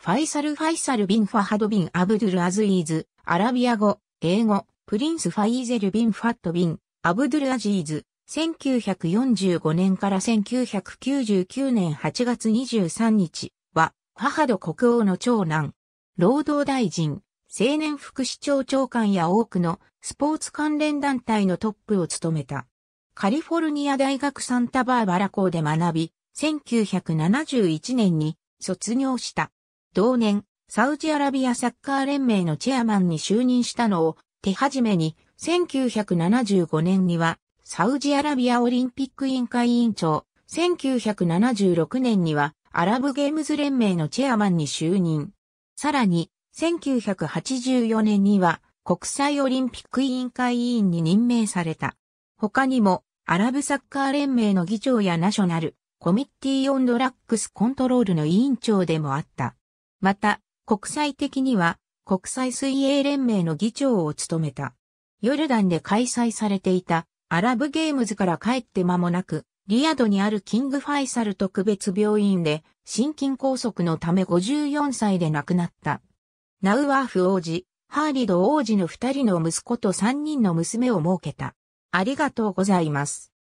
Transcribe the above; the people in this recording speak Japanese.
ファイサル・ファイサル・ビン・ファハド・ビン・アブドゥル・アズイーズ、アラビア語、英語、プリンス・ファイーゼル・ビン・ファット・ビン、アブドゥル・アジーズ、1945年から1999年8月23日は、ファハド国王の長男、労働大臣、青年副市長長官や多くのスポーツ関連団体のトップを務めた。カリフォルニア大学サンタバーバラ校で学び、1971年に卒業した。同年、サウジアラビアサッカー連盟のチェアマンに就任したのを手始めに、1975年には、サウジアラビアオリンピック委員会委員長、1976年には、アラブゲームズ連盟のチェアマンに就任。さらに、1984年には、国際オリンピック委員会委員に任命された。他にも、アラブサッカー連盟の議長やナショナル、コミッティオンドラックスコントロールの委員長でもあった。また、国際的には国際水泳連盟の議長を務めた。ヨルダンで開催されていたアラブゲームズから帰って間もなく、リヤドにあるキングファイサル特別病院で心筋梗塞のため54歳で亡くなった。ナウワーフ王子、ハーリド王子の二人の息子と三人の娘を設けた。ありがとうございます。